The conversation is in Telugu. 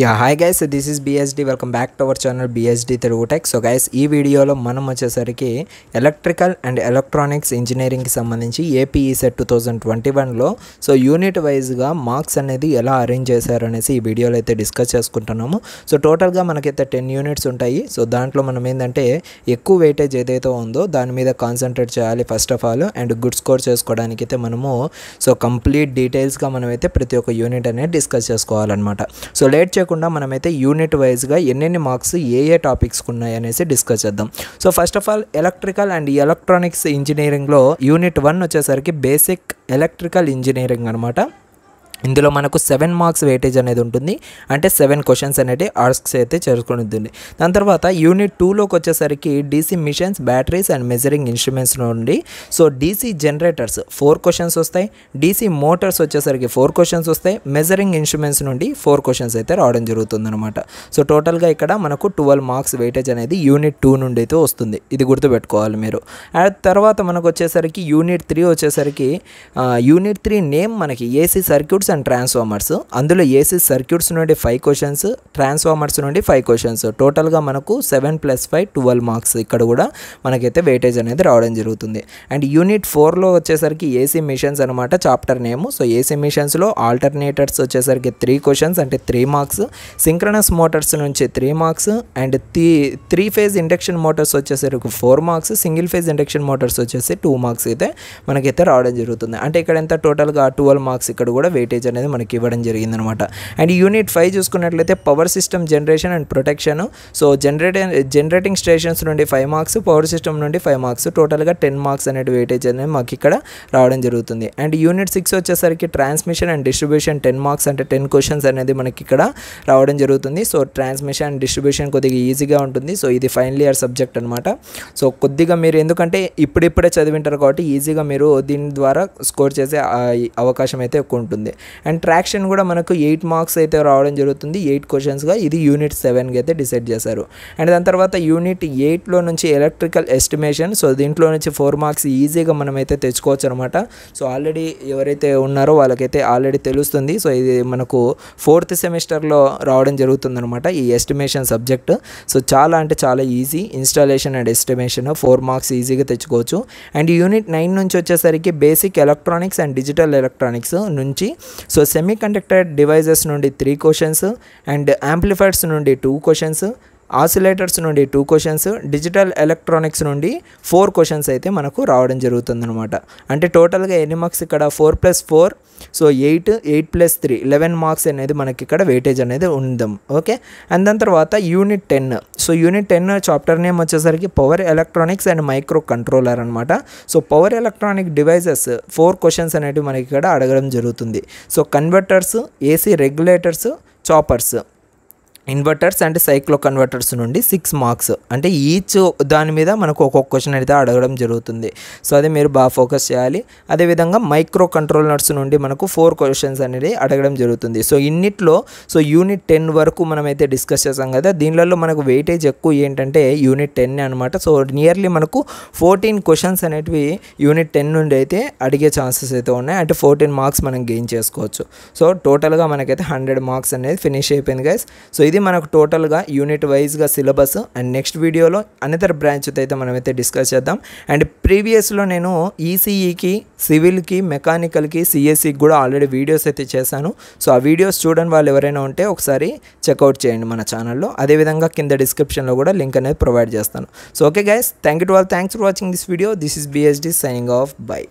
yeah hi guys this is BSD welcome back to our channel BSD Telugu tech so guys ఈ వీడియోలో మనం వచ్చేసరికి ఎలక్ట్రికల్ అండ్ ఎలక్ట్రానిక్స్ ఇంజనీరింగ్కి సంబంధించి APE set two thousand twenty వన్లో సో యూనిట్ వైజ్గా మార్క్స్ అనేది ఎలా అరేంజ్ చేశారనేసి ఈ వీడియోలో అయితే డిస్కస్ చేసుకుంటున్నాము సో టోటల్గా మనకైతే టెన్ యూనిట్స్ ఉంటాయి సో దాంట్లో మనం ఏంటంటే ఎక్కువ వెయిటేజ్ ఏదైతే ఉందో దాని మీద కాన్సన్ట్రేట్ చేయాలి first of all and good score చేసుకోవడానికి అయితే మనము సో కంప్లీట్ డీటెయిల్స్గా మనమైతే ప్రతి ఒక్క యూనిట్ అనేది డిస్కస్ చేసుకోవాలన్నమాట సో లేట్ చేయకుండా మనమైతే యూనిట్ వైజ్గా ఎన్నెన్ని మార్క్స్ ఏ ఏ టాపిక్స్కి ఉన్నాయి అనేసి డిస్కస్ చేద్దాం so first of all electrical and electronics ఇంజనీరింగ్లో యూనిట్ వన్ వచ్చేసరికి బేసిక్ ఎలక్ట్రికల్ ఇంజనీరింగ్ అనమాట ఇందులో మనకు సెవెన్ మార్క్స్ వెయిటేజ్ అనేది ఉంటుంది అంటే సెవెన్ క్వశ్చన్స్ అనేది ఆర్స్క్స్ అయితే చేసుకుని ఉంటుంది దాని తర్వాత యూనిట్ టూలోకి వచ్చేసరికి DC machines batteries and measuring instruments నుండి so DC generators four questions వస్తాయి డీసీ మోటార్స్ వచ్చేసరికి ఫోర్ క్వశ్చన్స్ వస్తాయి మెజరింగ్ ఇన్స్ట్రుమెంట్స్ నుండి ఫోర్ క్వశ్చన్స్ అయితే రావడం అనమాట సో టోటల్గా ఇక్కడ మనకు ట్వెల్వ్ మార్క్స్ వెయిటేజ్ అనేది యూనిట్ టూ నుండి అయితే వస్తుంది ఇది గుర్తుపెట్టుకోవాలి మీరు ఆ తర్వాత మనకు వచ్చేసరికి యూనిట్ త్రీ వచ్చేసరికి యూనిట్ త్రీ నేమ్ మనకి ఏసీ సర్క్యూట్స్ అండ్ ట్రాన్స్ఫార్మర్స్ అందులో ఏసీ సర్క్యూట్స్ నుండి ఫైవ్ క్వశ్చన్స్ ట్రాన్స్ఫార్మర్స్ నుండి ఫైవ్ క్వశ్చన్స్ టోటల్గా మనకు seven plus five twelve marks ఇక్కడ కూడా మనకైతే వెయిటేజ్ అనేది రావడం జరుగుతుంది అండ్ యూనిట్ ఫోర్లో వచ్చేసరికి ఏసీ మిషన్స్ అనమాట చాప్టర్ నేమ్ సో ఏసీ మిషన్స్లో ఆల్టర్నేటర్స్ వచ్చేసరికి త్రీ క్వశ్చన్స్ అంటే త్రీ మార్క్స్ సింక్రనస్ మోటార్స్ నుంచి three marks and three three phase induction motors వచ్చేసరికి four marks single phase induction motors వచ్చేసి టూ మార్క్స్ అయితే మనకైతే రావడం జరుగుతుంది అంటే ఇక్కడ ఎంత టోటల్గా ట్వెల్వ్ మార్క్స్ ఇక్కడ కూడా వెయిటేజ్ ప్యాకేజ్ అనేది మనకి ఇవ్వడం జరిగిందనమాట అండ్ యూనిట్ ఫైవ్ చూసుకున్నట్లయితే power system generation and protection so generating generating stations నుండి ఫైవ్ మార్క్స్ పవర్ సిస్టమ్ నుండి ఫైవ్ మార్క్స్ టోటల్గా టెన్ మార్క్స్ అనేది వెయిటేజ్ అనేది మాకు ఇక్కడ రావడం జరుగుతుంది అండ్ యూనిట్ సిక్స్ వచ్చేసరికి transmission and distribution ten marks అంటే టెన్ క్వశ్చన్స్ అనేది మనకి ఇక్కడ రావడం జరుగుతుంది సో ట్రాన్స్మిషన్ అండ్ డిస్ట్రిబ్యూషన్ కొద్దిగా ఈజీగా ఉంటుంది సో ఇది ఫైనల్ ఇయర్ సబ్జెక్ట్ అనమాట సో కొద్దిగా మీరు ఎందుకంటే ఇప్పుడిప్పుడే చదివింటారు కాబట్టి ఈజీగా మీరు దీని ద్వారా స్కోర్ చేసే అవకాశం అయితే ఎక్కువ ఉంటుంది అండ్ ట్రాక్షన్ కూడా మనకు ఎయిట్ మార్క్స్ అయితే రావడం జరుగుతుంది ఎయిట్ క్వశ్చన్స్గా ఇది యూనిట్ సెవెన్కి అయితే డిసైడ్ చేశారు అండ్ దాని తర్వాత యూనిట్ ఎయిట్లో నుంచి ఎలక్ట్రికల్ ఎస్టిమేషన్ సో దీంట్లో నుంచి ఫోర్ మార్క్స్ ఈజీగా మనమైతే తెచ్చుకోవచ్చు అనమాట సో ఆల్రెడీ ఎవరైతే ఉన్నారో వాళ్ళకైతే ఆల్రెడీ తెలుస్తుంది సో ఇది మనకు ఫోర్త్ సెమిస్టర్లో రావడం జరుగుతుందనమాట ఈ ఎస్టిమేషన్ సబ్జెక్ట్ సో చాలా అంటే చాలా easy installation and estimation four marks ఈజీగా తెచ్చుకోవచ్చు అండ్ యూనిట్ నైన్ నుంచి వచ్చేసరికి basic electronics and digital electronics నుంచి So semiconductor devices nundi three questions and amplifiers nundi two questions oscillators నుండి టూ క్వశ్చన్స్ డిజిటల్ ఎలక్ట్రానిక్స్ నుండి ఫోర్ క్వశ్చన్స్ అయితే మనకు రావడం జరుగుతుంది అనమాట అంటే టోటల్గా ఎన్ని మార్క్స్ ఇక్కడ four plus four so eight eight plus three eleven marks అనేది మనకి ఇక్కడ వెయిటేజ్ అనేది ఉందాం ఓకే అండ్ దాని తర్వాత unit ten so unit ten chapter name వచ్చేసరికి power electronics and microcontroller అనమాట so power electronic devices four questions అనేవి మనకి ఇక్కడ అడగడం జరుగుతుంది so converters AC regulators choppers inverters and cycloconverters నుండి సిక్స్ మార్క్స్ అంటే ఈచ్ దాని మీద మనకు ఒక్కొక్క క్వశ్చన్ అయితే అడగడం జరుగుతుంది సో అది మీరు బాగా ఫోకస్ చేయాలి అదేవిధంగా మైక్రో కంట్రోలర్స్ నుండి మనకు ఫోర్ క్వశ్చన్స్ అనేది అడగడం జరుగుతుంది సో ఇన్నిట్లో సో యూనిట్ టెన్ వరకు మనమైతే డిస్కస్ చేసాం కదా దీనిలో మనకు వెయిటేజ్ ఎక్కువ ఏంటంటే యూనిట్ టెన్ అనమాట సో నియర్లీ మనకు ఫోర్టీన్ క్వశ్చన్స్ అనేటివి యూనిట్ టెన్ నుండి అయితే అడిగే ఛాన్సెస్ అయితే ఉన్నాయి అంటే ఫోర్టీన్ మార్క్స్ మనం గెయిన్ చేసుకోవచ్చు సో టోటల్గా మనకైతే హండ్రెడ్ మార్క్స్ అనేది ఫినిష్ అయిపోయింది గైస్ సో ఇది మనకు టోటల్గా యూనిట్ వైజ్గా సిలబస్ అండ్ నెక్స్ట్ వీడియోలో అనదర్ బ్రాంచ్ అయితే మనమైతే డిస్కస్ చేద్దాం అండ్ ప్రీవియస్లో నేను ఈసీఈకి e e సివిల్కి మెకానికల్కి సిఎస్ఈకి e కూడా ఆల్రెడీ వీడియోస్ అయితే చేశాను సో ఆ వీడియోస్ చూడండి వాళ్ళు ఎవరైనా ఉంటే ఒకసారి చెక్అవుట్ చేయండి మన ఛానల్లో అదేవిధంగా కింద డిస్క్రిప్షన్లో కూడా లింక్ అనేది ప్రొవైడ్ చేస్తాను so okay guys thank you to all thanks for watching this video this is BSD signing off by